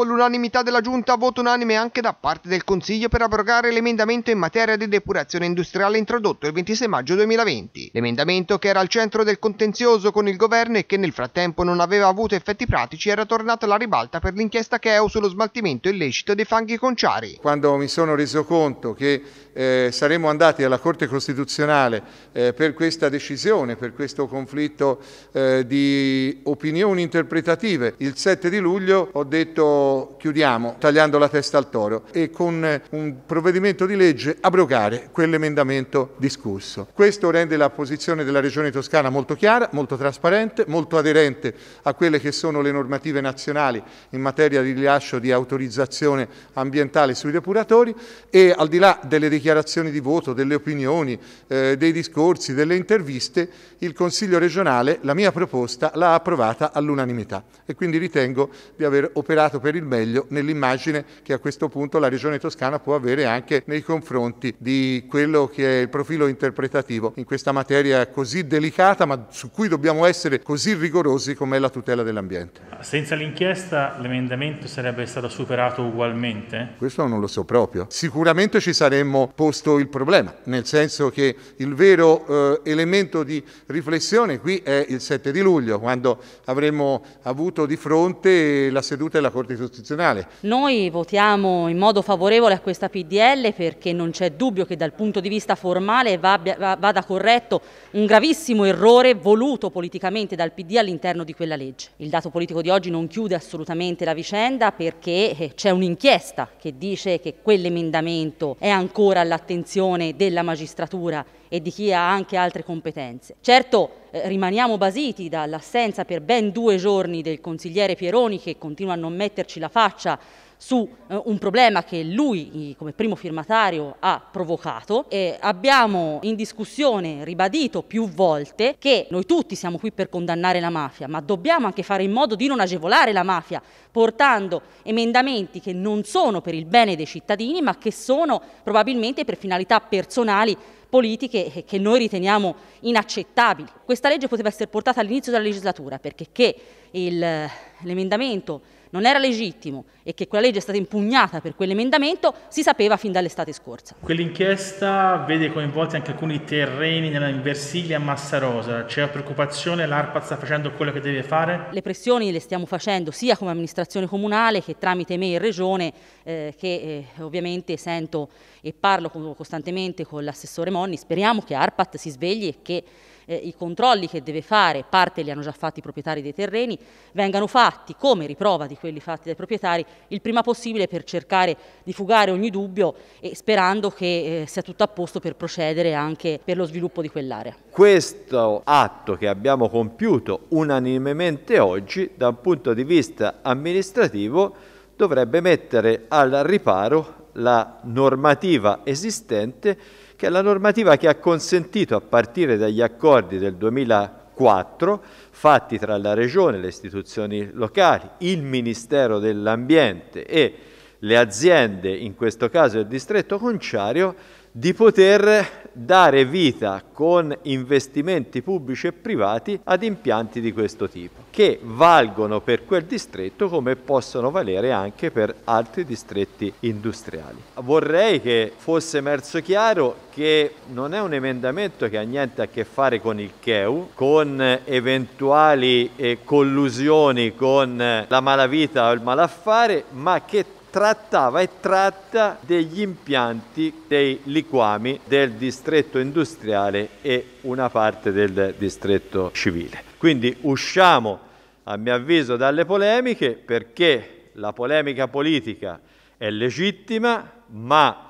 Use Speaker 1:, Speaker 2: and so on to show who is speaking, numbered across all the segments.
Speaker 1: dopo l'unanimità della Giunta, voto unanime anche da parte del Consiglio per abrogare l'emendamento in materia di depurazione industriale introdotto il 26 maggio 2020. L'emendamento che era al centro del contenzioso con il governo e che nel frattempo non aveva avuto effetti pratici era tornato alla ribalta per l'inchiesta Cheo sullo smaltimento illecito dei fanghi conciari.
Speaker 2: Quando mi sono reso conto che eh, saremmo andati alla Corte Costituzionale eh, per questa decisione, per questo conflitto eh, di opinioni interpretative, il 7 di luglio ho detto chiudiamo tagliando la testa al toro e con un provvedimento di legge abrogare quell'emendamento discusso. Questo rende la posizione della Regione Toscana molto chiara, molto trasparente, molto aderente a quelle che sono le normative nazionali in materia di rilascio di autorizzazione ambientale sui depuratori e al di là delle dichiarazioni di voto, delle opinioni, eh, dei discorsi, delle interviste, il Consiglio regionale la mia proposta l'ha approvata all'unanimità e quindi ritengo di aver operato per per il meglio nell'immagine che a questo punto la Regione Toscana può avere anche nei confronti di quello che è il profilo interpretativo in questa materia così delicata ma su cui dobbiamo essere così rigorosi come è la tutela dell'ambiente.
Speaker 3: Senza l'inchiesta l'emendamento sarebbe stato superato ugualmente?
Speaker 2: Questo non lo so proprio. Sicuramente ci saremmo posto il problema, nel senso che il vero eh, elemento di riflessione qui è il 7 di luglio, quando avremmo avuto di fronte la seduta della Corte costituzionale.
Speaker 4: Noi votiamo in modo favorevole a questa PDL perché non c'è dubbio che dal punto di vista formale vada corretto un gravissimo errore voluto politicamente dal PD all'interno di quella legge. Il dato politico di oggi non chiude assolutamente la vicenda perché eh, c'è un'inchiesta che dice che quell'emendamento è ancora all'attenzione della magistratura e di chi ha anche altre competenze. Certo eh, rimaniamo basiti dall'assenza per ben due giorni del consigliere Pieroni che continua a non metterci la faccia su eh, un problema che lui come primo firmatario ha provocato e abbiamo in discussione ribadito più volte che noi tutti siamo qui per condannare la mafia, ma dobbiamo anche fare in modo di non agevolare la mafia, portando emendamenti che non sono per il bene dei cittadini, ma che sono probabilmente per finalità personali politiche che noi riteniamo inaccettabili. Questa legge poteva essere portata all'inizio della legislatura perché l'emendamento non era legittimo e che quella legge è stata impugnata per quell'emendamento si sapeva fin dall'estate scorsa.
Speaker 3: Quell'inchiesta vede coinvolti anche alcuni terreni nella Versilia e Massarosa. C'è preoccupazione? L'ARPA sta facendo quello che deve fare? Le
Speaker 4: pressioni le stiamo facendo sia come amministrazione comunale che tramite me in regione eh, che eh, ovviamente sento e parlo costantemente con l'assessore Monni. Speriamo che ARPAT si svegli e che eh, i controlli che deve fare, parte li hanno già fatti i proprietari dei terreni, vengano fatti come riprova di quelli fatti dai proprietari il prima possibile per cercare di fugare ogni dubbio e sperando che eh, sia tutto a posto per procedere anche per lo sviluppo di quell'area.
Speaker 5: Questo atto che abbiamo compiuto unanimemente oggi da un punto di vista amministrativo dovrebbe mettere al riparo la normativa esistente che è la normativa che ha consentito a partire dagli accordi del 2004 fatti tra la Regione, le istituzioni locali, il Ministero dell'Ambiente e le aziende, in questo caso il distretto conciario, di poter dare vita con investimenti pubblici e privati ad impianti di questo tipo, che valgono per quel distretto come possono valere anche per altri distretti industriali. Vorrei che fosse emerso chiaro che non è un emendamento che ha niente a che fare con il CEU, con eventuali eh, collusioni con la malavita o il malaffare, ma che trattava e tratta degli impianti dei liquami del distretto industriale e una parte del distretto civile. Quindi usciamo, a mio avviso, dalle polemiche perché la polemica politica è legittima, ma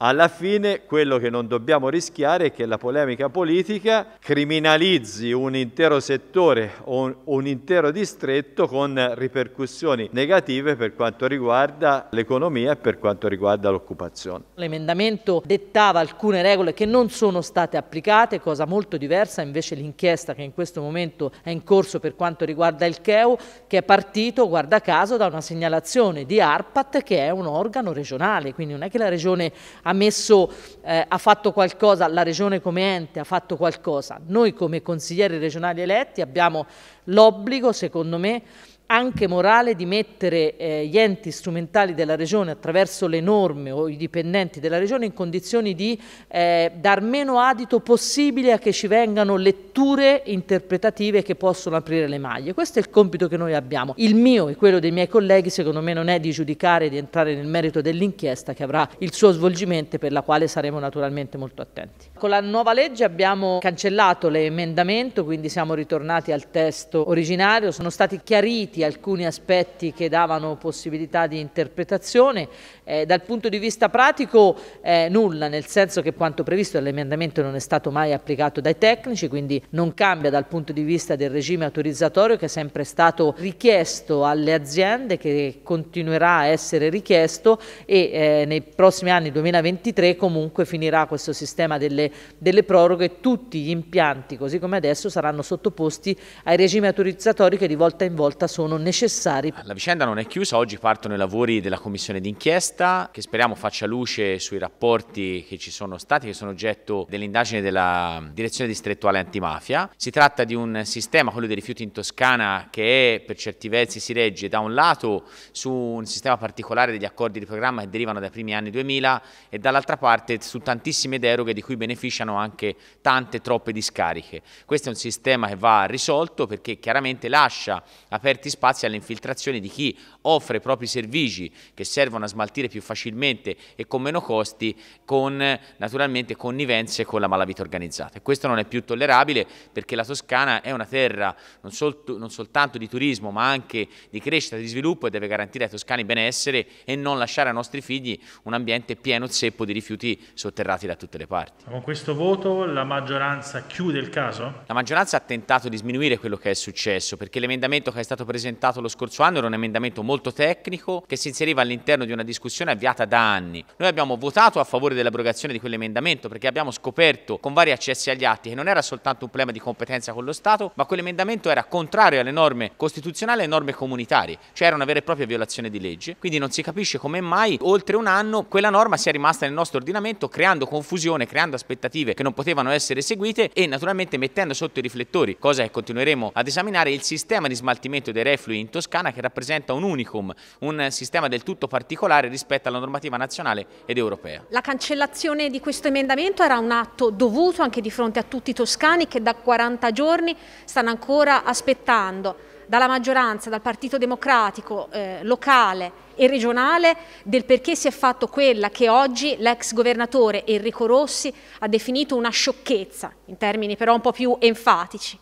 Speaker 5: alla fine quello che non dobbiamo rischiare è che la polemica politica criminalizzi un intero settore o un intero distretto con ripercussioni negative per quanto riguarda l'economia e per quanto riguarda l'occupazione.
Speaker 6: L'emendamento dettava alcune regole che non sono state applicate, cosa molto diversa invece l'inchiesta che in questo momento è in corso per quanto riguarda il CEU, che è partito, guarda caso, da una segnalazione di ARPAT che è un organo regionale, quindi non è che la regione ha, messo, eh, ha fatto qualcosa, la regione come ente ha fatto qualcosa. Noi come consiglieri regionali eletti abbiamo l'obbligo, secondo me, anche morale di mettere eh, gli enti strumentali della regione attraverso le norme o i dipendenti della regione in condizioni di eh, dar meno adito possibile a che ci vengano letture interpretative che possono aprire le maglie. Questo è il compito che noi abbiamo. Il mio e quello dei miei colleghi secondo me non è di giudicare, di entrare nel merito dell'inchiesta che avrà il suo svolgimento e per la quale saremo naturalmente molto attenti. Con la nuova legge abbiamo cancellato l'emendamento, quindi siamo ritornati al testo originario, sono stati chiariti alcuni aspetti che davano possibilità di interpretazione. Eh, dal punto di vista pratico eh, nulla, nel senso che quanto previsto dall'emendamento non è stato mai applicato dai tecnici, quindi non cambia dal punto di vista del regime autorizzatorio che è sempre stato richiesto alle aziende, che continuerà a essere richiesto e eh, nei prossimi anni 2023 comunque finirà questo sistema delle delle, proroghe, tutti gli impianti, così come adesso, saranno sottoposti ai regimi autorizzatori che di volta in volta sono necessari.
Speaker 7: La vicenda non è chiusa, oggi partono i lavori della commissione d'inchiesta che speriamo faccia luce sui rapporti che ci sono stati, che sono oggetto dell'indagine della direzione distrettuale antimafia. Si tratta di un sistema, quello dei rifiuti in Toscana, che è, per certi versi si regge da un lato su un sistema particolare degli accordi di programma che derivano dai primi anni 2000 e dall'altra parte su tantissime deroghe di cui beneficiano beneficiano anche tante troppe discariche. Questo è un sistema che va risolto perché chiaramente lascia aperti spazi alle infiltrazioni di chi offre i propri servizi che servono a smaltire più facilmente e con meno costi con naturalmente connivenze con la malavita organizzata. E questo non è più tollerabile perché la Toscana è una terra non, sol non soltanto di turismo ma anche di crescita di sviluppo e deve garantire ai toscani benessere e non lasciare ai nostri figli un ambiente pieno zeppo di rifiuti sotterrati da tutte le parti
Speaker 3: questo voto la maggioranza chiude il caso?
Speaker 7: La maggioranza ha tentato di sminuire quello che è successo perché l'emendamento che è stato presentato lo scorso anno era un emendamento molto tecnico che si inseriva all'interno di una discussione avviata da anni. Noi abbiamo votato a favore dell'abrogazione di quell'emendamento perché abbiamo scoperto con vari accessi agli atti che non era soltanto un problema di competenza con lo Stato, ma quell'emendamento era contrario alle norme costituzionali e alle norme comunitarie, cioè era una vera e propria violazione di legge. Quindi non si capisce come mai oltre un anno quella norma sia rimasta nel nostro ordinamento creando confusione, creando aspettative aspettative che non potevano essere seguite e naturalmente mettendo sotto i riflettori, cosa che continueremo ad esaminare, il sistema di smaltimento dei reflui in Toscana che rappresenta un unicum, un sistema del tutto particolare rispetto alla normativa nazionale ed europea.
Speaker 8: La cancellazione di questo emendamento era un atto dovuto anche di fronte a tutti i toscani che da 40 giorni stanno ancora aspettando dalla maggioranza, dal Partito Democratico eh, locale e regionale del perché si è fatto quella che oggi l'ex governatore Enrico Rossi ha definito una sciocchezza, in termini però un po' più enfatici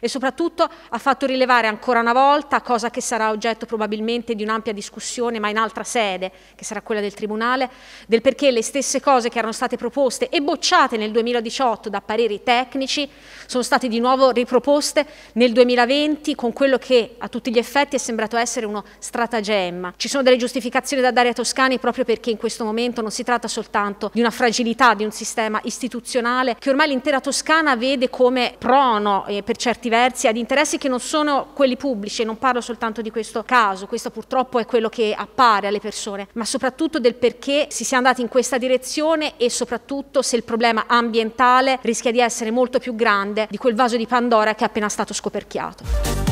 Speaker 8: e soprattutto ha fatto rilevare ancora una volta, cosa che sarà oggetto probabilmente di un'ampia discussione, ma in altra sede, che sarà quella del Tribunale, del perché le stesse cose che erano state proposte e bocciate nel 2018 da pareri tecnici sono state di nuovo riproposte nel 2020 con quello che a tutti gli effetti è sembrato essere uno stratagemma. Ci sono delle giustificazioni da dare a Toscani proprio perché in questo momento non si tratta soltanto di una fragilità di un sistema istituzionale che ormai l'intera Toscana vede come prono e eh, per certi certi versi ad interessi che non sono quelli pubblici, e non parlo soltanto di questo caso, questo purtroppo è quello che appare alle persone, ma soprattutto del perché si sia andati in questa direzione e soprattutto se il problema ambientale rischia di essere molto più grande di quel vaso di Pandora che è appena stato scoperchiato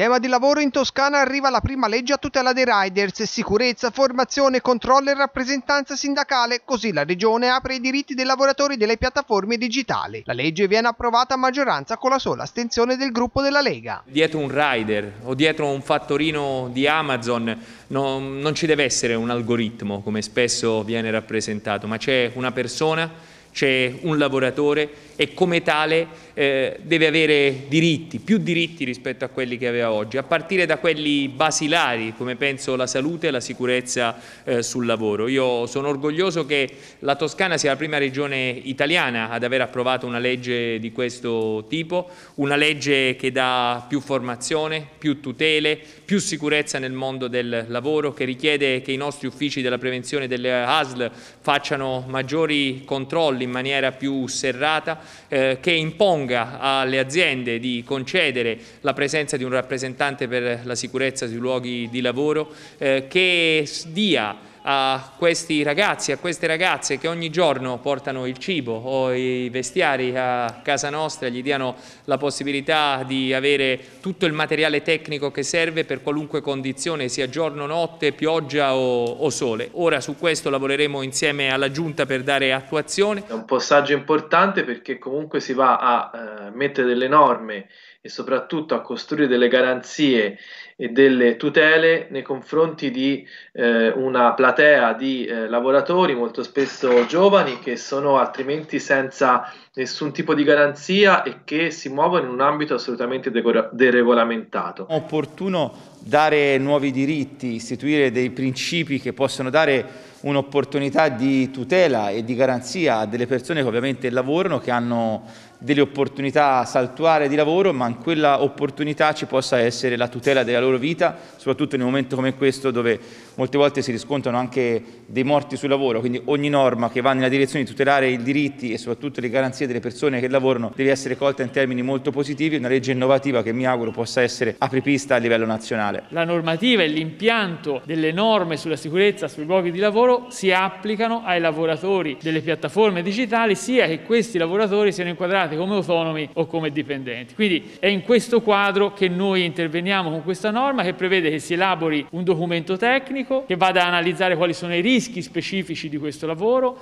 Speaker 1: tema di lavoro in Toscana arriva la prima legge a tutela dei riders, sicurezza, formazione, controllo e rappresentanza sindacale, così la regione apre i diritti dei lavoratori delle piattaforme digitali. La legge viene approvata a maggioranza con la sola astensione del gruppo della Lega.
Speaker 9: Dietro un rider o dietro un fattorino di Amazon non, non ci deve essere un algoritmo come spesso viene rappresentato, ma c'è una persona, c'è un lavoratore e come tale eh, deve avere diritti, più diritti rispetto a quelli che aveva oggi, a partire da quelli basilari come penso la salute e la sicurezza eh, sul lavoro. Io sono orgoglioso che la Toscana sia la prima regione italiana ad aver approvato una legge di questo tipo, una legge che dà più formazione, più tutele, più sicurezza nel mondo del lavoro, che richiede che i nostri uffici della prevenzione delle ASL facciano maggiori controlli in maniera più serrata, eh, che imponga alle aziende di concedere la presenza di un rappresentante per la sicurezza sui luoghi di lavoro, eh, che dia a questi ragazzi, a queste ragazze che ogni giorno portano il cibo o i vestiari a casa nostra, gli diano la possibilità di avere tutto il materiale tecnico che serve per qualunque condizione, sia giorno, notte, pioggia o, o sole. Ora su questo lavoreremo insieme alla Giunta per dare attuazione. È un passaggio
Speaker 3: importante perché comunque si va a eh, mettere delle norme e soprattutto a costruire delle garanzie e delle tutele nei confronti di eh, una plataforma platea di eh, lavoratori, molto spesso giovani, che sono altrimenti senza nessun tipo di garanzia e che si muovono in un ambito assolutamente deregolamentato.
Speaker 7: È opportuno dare nuovi diritti, istituire dei principi che possono dare un'opportunità di tutela e di garanzia a delle persone che ovviamente lavorano, che hanno delle opportunità saltuare di lavoro, ma in quella opportunità ci possa essere la tutela della loro vita, soprattutto in un momento come questo dove molte volte si riscontrano anche dei morti sul lavoro, quindi ogni norma che va nella direzione di tutelare i diritti e soprattutto le garanzie delle persone che lavorano deve essere colta in termini molto positivi, una legge innovativa che mi auguro possa essere apripista a livello nazionale.
Speaker 3: La normativa e l'impianto delle norme sulla sicurezza sui luoghi di lavoro lavoro si applicano ai lavoratori delle piattaforme digitali sia che questi lavoratori siano inquadrati come autonomi o come dipendenti. Quindi è in questo quadro che noi interveniamo con questa norma che prevede che si elabori un documento tecnico che vada a analizzare quali sono i rischi specifici di questo lavoro,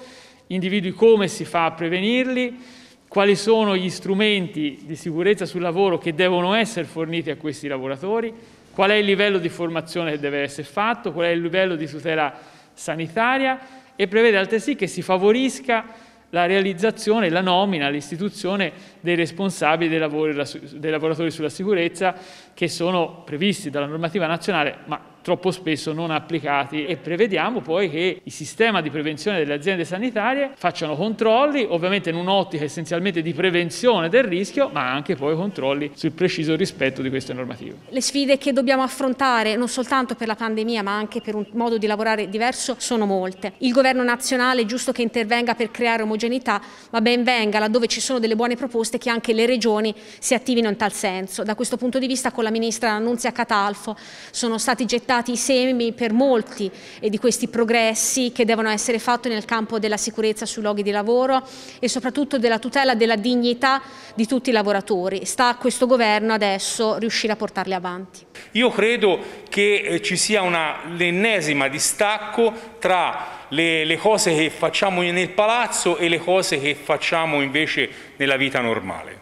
Speaker 3: individui come si fa a prevenirli, quali sono gli strumenti di sicurezza sul lavoro che devono essere forniti a questi lavoratori, qual è il livello di formazione che deve essere fatto, qual è il livello di tutela sanitaria e prevede altresì che si favorisca la realizzazione, la nomina, l'istituzione dei responsabili dei, dei lavoratori sulla sicurezza che sono previsti dalla normativa nazionale, ma troppo spesso non applicati e prevediamo poi che il sistema di prevenzione delle aziende sanitarie facciano controlli, ovviamente in un'ottica essenzialmente di prevenzione del rischio, ma anche poi controlli sul preciso rispetto di queste normative.
Speaker 8: Le sfide che dobbiamo affrontare non soltanto per la pandemia, ma anche per un modo di lavorare diverso sono molte. Il governo nazionale è giusto che intervenga per creare omogeneità, ma ben venga laddove ci sono delle buone proposte che anche le regioni si attivino in tal senso. Da questo punto di vista con la ministra Annunzia Catalfo sono stati gettati stati i semi per molti eh, di questi progressi che devono essere fatti nel campo della sicurezza sui luoghi di lavoro e soprattutto della tutela della dignità di tutti i lavoratori. Sta a questo governo adesso riuscire a portarli avanti.
Speaker 9: Io credo che eh, ci sia l'ennesima distacco tra le, le, cose che facciamo nel palazzo e le cose che facciamo invece nella vita normale.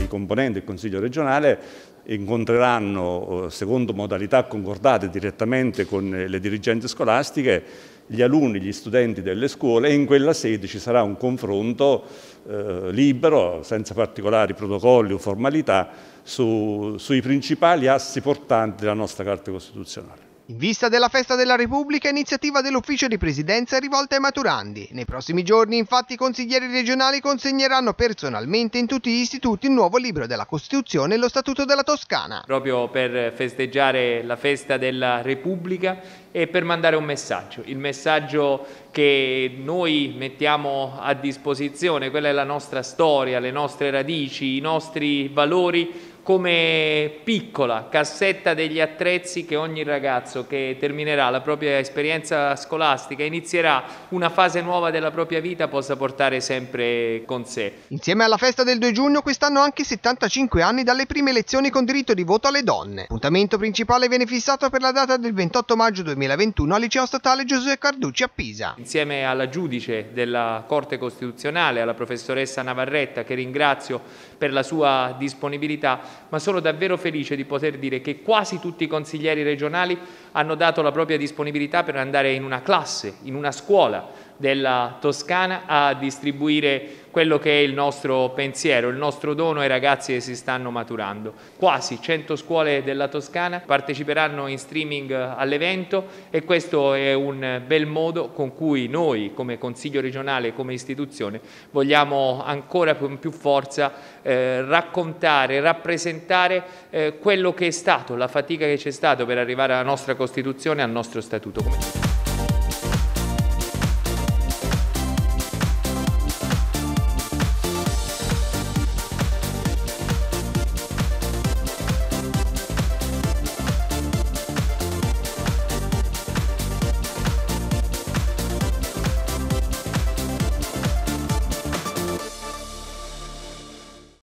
Speaker 2: I componenti del Consiglio regionale incontreranno, eh, secondo modalità concordate direttamente con eh, le dirigenti scolastiche, gli alunni, gli studenti delle scuole e in quella sede ci sarà un confronto eh, libero, senza particolari protocolli o formalità, su, sui principali assi portanti della nostra Carta Costituzionale.
Speaker 1: In vista della festa della Repubblica, iniziativa dell'Ufficio di Presidenza rivolta ai maturandi. Nei prossimi giorni, infatti, i consiglieri regionali consegneranno personalmente in tutti gli istituti il nuovo libro della Costituzione e lo Statuto della Toscana.
Speaker 9: Proprio per festeggiare la festa della Repubblica e per mandare un messaggio. Il messaggio che noi mettiamo a disposizione, quella è la nostra storia, le nostre radici, i nostri valori come piccola cassetta degli attrezzi che ogni ragazzo che terminerà la propria esperienza scolastica, inizierà una fase nuova della propria vita, possa portare sempre con sé.
Speaker 1: Insieme alla festa del 2 giugno quest'anno anche 75 anni dalle prime elezioni con diritto di voto alle donne. Appuntamento principale viene fissato per la data del 28 maggio 2021 al liceo statale Giuseppe Carducci a Pisa.
Speaker 9: Insieme alla giudice della Corte Costituzionale, alla professoressa Navarretta, che ringrazio per la sua disponibilità, ma sono davvero felice di poter dire che quasi tutti i consiglieri regionali hanno dato la propria disponibilità per andare in una classe, in una scuola della Toscana a distribuire quello che è il nostro pensiero, il nostro dono ai ragazzi che si stanno maturando. Quasi 100 scuole della Toscana parteciperanno in streaming eh, all'evento e questo è un bel modo con cui noi come Consiglio regionale, come istituzione, vogliamo ancora con più forza eh, raccontare, rappresentare eh, quello che è stato, la fatica che c'è stata per arrivare alla nostra Costituzione al nostro Statuto.